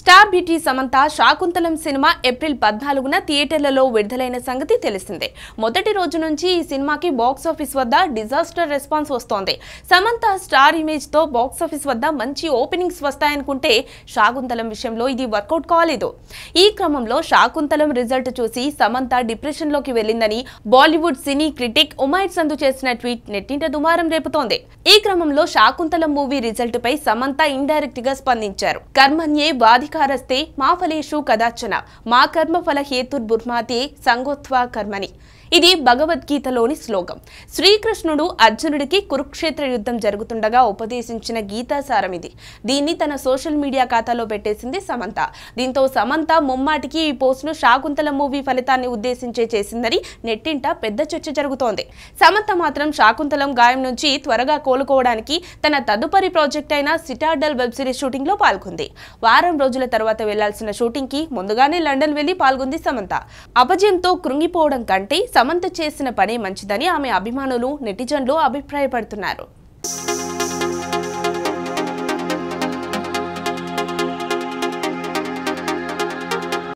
star beauty Samantha Shaakuntalam cinema April పద్నాలుగున థియేటర్లలో విడుదలైన సంగతి తెలిసిందే మొదటి రోజు నుంచి ఈ సినిమాకి బాక్సాఫీస్ వద్ద డిజాస్టర్ రెస్పాన్స్ వస్తోంది సమంత స్టార్ ఇమేజ్ తో బాక్సాఫీస్ వద్ద మంచి ఓపెనింగ్స్ వస్తాయనుకుంటే శాకుంతలం విషయంలో ఇది వర్కౌట్ కాలేదు ఈ క్రమంలో శాకుంతలం రిజల్ట్ చూసి సమంత డిప్రెషన్ లోకి వెళ్ళిందని బాలీవుడ్ సినీ క్రిటిక్ ఉమాయత్ సందు చేసిన ట్వీట్ నెట్టింట దుమారం రేపుతోంది ఈ క్రమంలో శాకుంతలం మూవీ రిజల్ట్ పై సమంత ఇండైరెక్ట్ గా స్పందించారు కర్మన్యే బాధి ಕಾರ್ಯಕಾರಸ್ತೆ ಮಾ ಫಲೇಶು ಕದಾಚನ ಮಾ ಕರ್ಮಫಲ ಹೇತುರ್ಬುರ್ಮಾತೆ ಸಂಗೋತ್ವ ಕರ್ಮನಿ ఇది భగవద్గీతలోని శ్లోకం శ్రీకృష్ణుడు అర్జునుడికి కురుక్షేత్ర యుద్ధం జరుగుతుండగా ఉపదేశించిన గీతాసారం ఇది దీన్ని తన సోషల్ మీడియా ఖాతాలో పెట్టేసింది సమంత దీంతో సమంత ముమ్మాటికి ఈ పోస్ట్ ను శాకుంతల మూవీ ఫలితాన్ని ఉద్దేశించే చేసిందని నెట్టింట పెద్ద చర్చ జరుగుతోంది సమంత మాత్రం శాకుంతలం గాయం నుంచి త్వరగా కోలుకోవడానికి తన తదుపరి ప్రాజెక్ట్ అయిన సిటాడల్ వెబ్ సిరీస్ షూటింగ్ లో పాల్గొంది వారం రోజుల తర్వాత వెళ్లాల్సిన కి ముందుగానే లండన్ వెళ్లి పాల్గొంది సమంత అపజయంతో కృంగిపోవడం కంటే సమంత చేసిన పనే మంచిదని ఆమె అభిమానులు నెటిజన్లు అభిప్రాయపడుతున్నారు